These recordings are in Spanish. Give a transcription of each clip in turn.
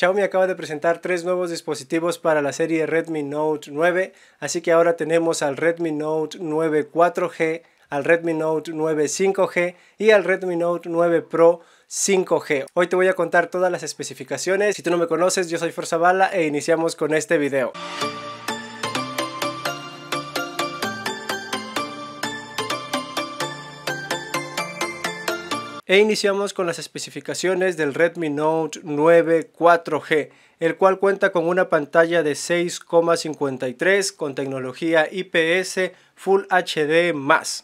Xiaomi acaba de presentar tres nuevos dispositivos para la serie Redmi Note 9, así que ahora tenemos al Redmi Note 9 4G, al Redmi Note 9 5G y al Redmi Note 9 Pro 5G. Hoy te voy a contar todas las especificaciones. Si tú no me conoces, yo soy Forza e iniciamos con este video. e iniciamos con las especificaciones del Redmi Note 9 4G el cual cuenta con una pantalla de 6,53 con tecnología IPS Full HD+.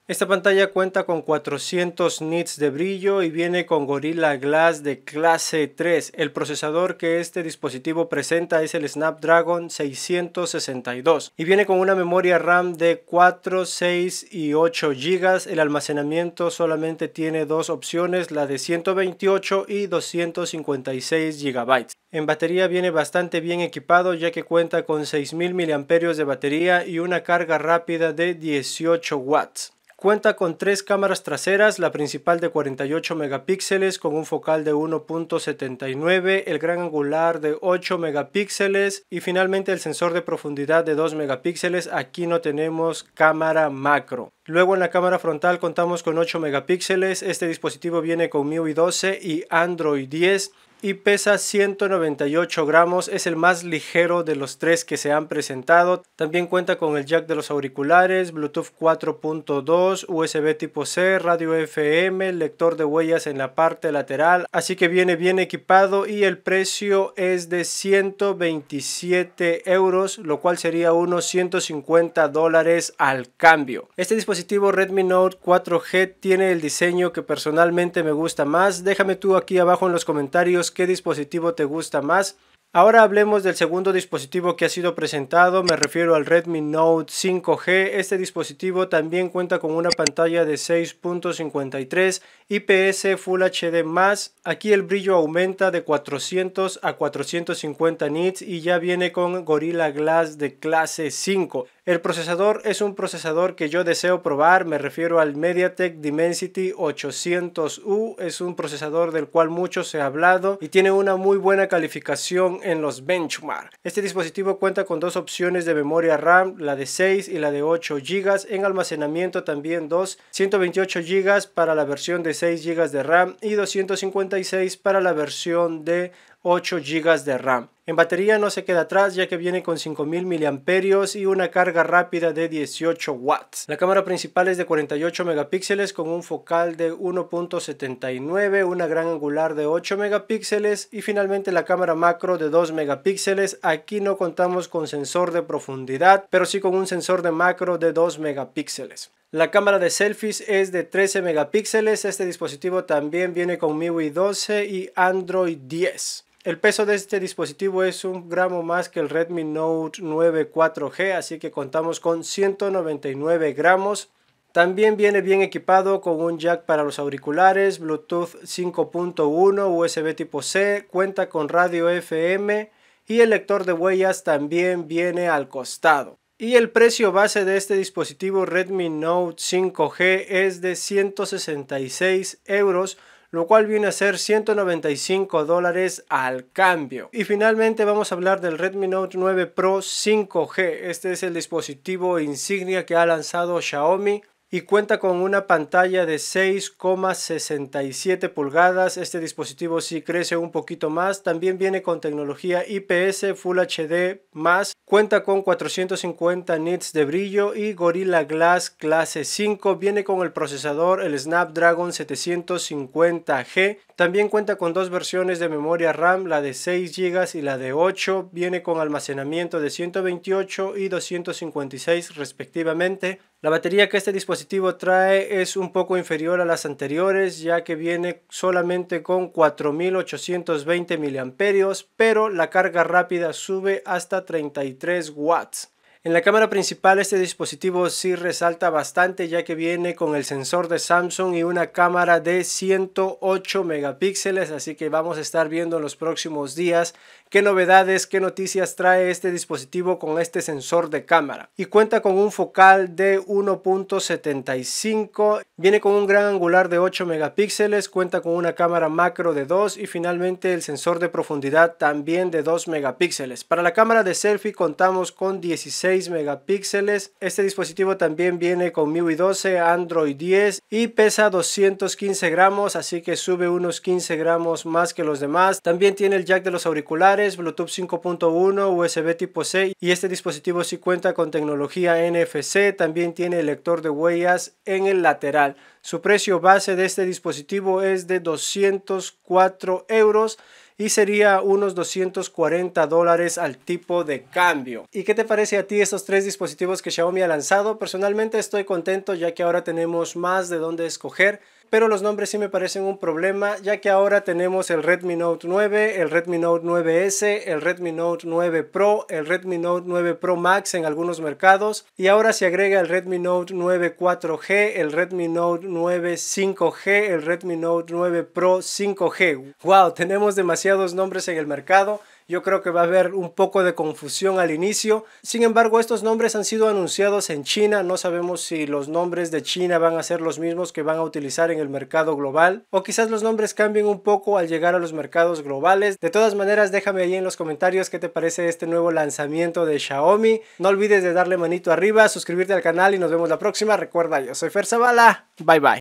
Esta pantalla cuenta con 400 nits de brillo y viene con Gorilla Glass de clase 3. El procesador que este dispositivo presenta es el Snapdragon 662 y viene con una memoria RAM de 4, 6 y 8 GB. El almacenamiento solamente tiene dos opciones, la de 128 y 256 GB. En batería viene bastante bien equipado ya que cuenta con 6.000 miliamperios de batería y una carga rápida de 18 watts. Cuenta con tres cámaras traseras, la principal de 48 megapíxeles con un focal de 1.79, el gran angular de 8 megapíxeles y finalmente el sensor de profundidad de 2 megapíxeles. Aquí no tenemos cámara macro. Luego en la cámara frontal contamos con 8 megapíxeles. Este dispositivo viene con MIUI 12 y Android 10 y pesa 198 gramos, es el más ligero de los tres que se han presentado. También cuenta con el jack de los auriculares, Bluetooth 4.2, USB tipo C, radio FM, lector de huellas en la parte lateral, así que viene bien equipado y el precio es de 127 euros, lo cual sería unos 150 dólares al cambio. Este dispositivo Redmi Note 4G tiene el diseño que personalmente me gusta más, déjame tú aquí abajo en los comentarios qué dispositivo te gusta más. Ahora hablemos del segundo dispositivo que ha sido presentado, me refiero al Redmi Note 5G. Este dispositivo también cuenta con una pantalla de 6.53 IPS Full HD+. Aquí el brillo aumenta de 400 a 450 nits y ya viene con Gorilla Glass de clase 5. El procesador es un procesador que yo deseo probar, me refiero al MediaTek Dimensity 800U, es un procesador del cual mucho se ha hablado y tiene una muy buena calificación en los benchmark. Este dispositivo cuenta con dos opciones de memoria RAM, la de 6 y la de 8 GB, en almacenamiento también dos, 128 GB para la versión de 6 GB de RAM y 256 para la versión de 8 GB de RAM. En batería no se queda atrás ya que viene con 5000 mAh y una carga rápida de 18 watts. La cámara principal es de 48 megapíxeles con un focal de 1.79, una gran angular de 8 megapíxeles y finalmente la cámara macro de 2 megapíxeles. Aquí no contamos con sensor de profundidad, pero sí con un sensor de macro de 2 megapíxeles. La cámara de selfies es de 13 megapíxeles. Este dispositivo también viene con MIUI 12 y Android 10. El peso de este dispositivo es un gramo más que el Redmi Note 9 4G, así que contamos con 199 gramos. También viene bien equipado con un jack para los auriculares, Bluetooth 5.1, USB tipo C, cuenta con radio FM y el lector de huellas también viene al costado. Y el precio base de este dispositivo Redmi Note 5G es de 166 euros lo cual viene a ser 195 dólares al cambio. Y finalmente vamos a hablar del Redmi Note 9 Pro 5G. Este es el dispositivo insignia que ha lanzado Xiaomi y cuenta con una pantalla de 6,67 pulgadas. Este dispositivo sí crece un poquito más. También viene con tecnología IPS Full HD+. Cuenta con 450 nits de brillo y Gorilla Glass clase 5. Viene con el procesador el Snapdragon 750G. También cuenta con dos versiones de memoria RAM, la de 6 GB y la de 8. Viene con almacenamiento de 128 y 256 respectivamente. La batería que este dispositivo trae es un poco inferior a las anteriores ya que viene solamente con 4820 mAh pero la carga rápida sube hasta 33 watts. En la cámara principal este dispositivo sí resalta bastante ya que viene con el sensor de Samsung y una cámara de 108 megapíxeles, así que vamos a estar viendo en los próximos días qué novedades, qué noticias trae este dispositivo con este sensor de cámara. Y cuenta con un focal de 1.75, viene con un gran angular de 8 megapíxeles, cuenta con una cámara macro de 2 y finalmente el sensor de profundidad también de 2 megapíxeles. Para la cámara de selfie contamos con 16 megapíxeles. Este dispositivo también viene con MIUI 12, Android 10 y pesa 215 gramos, así que sube unos 15 gramos más que los demás. También tiene el jack de los auriculares, Bluetooth 5.1, USB tipo C y este dispositivo sí cuenta con tecnología NFC. También tiene el lector de huellas en el lateral. Su precio base de este dispositivo es de 204 euros y sería unos 240 dólares al tipo de cambio. ¿Y qué te parece a ti estos tres dispositivos que Xiaomi ha lanzado? Personalmente estoy contento ya que ahora tenemos más de dónde escoger pero los nombres sí me parecen un problema, ya que ahora tenemos el Redmi Note 9, el Redmi Note 9S, el Redmi Note 9 Pro, el Redmi Note 9 Pro Max en algunos mercados, y ahora se agrega el Redmi Note 9 4G, el Redmi Note 9 5G, el Redmi Note 9 Pro 5G. ¡Wow! Tenemos demasiados nombres en el mercado. Yo creo que va a haber un poco de confusión al inicio. Sin embargo, estos nombres han sido anunciados en China. No sabemos si los nombres de China van a ser los mismos que van a utilizar en el mercado global o quizás los nombres cambien un poco al llegar a los mercados globales. De todas maneras, déjame ahí en los comentarios qué te parece este nuevo lanzamiento de Xiaomi. No olvides de darle manito arriba, suscribirte al canal y nos vemos la próxima. Recuerda, yo soy Fer Zavala. Bye bye.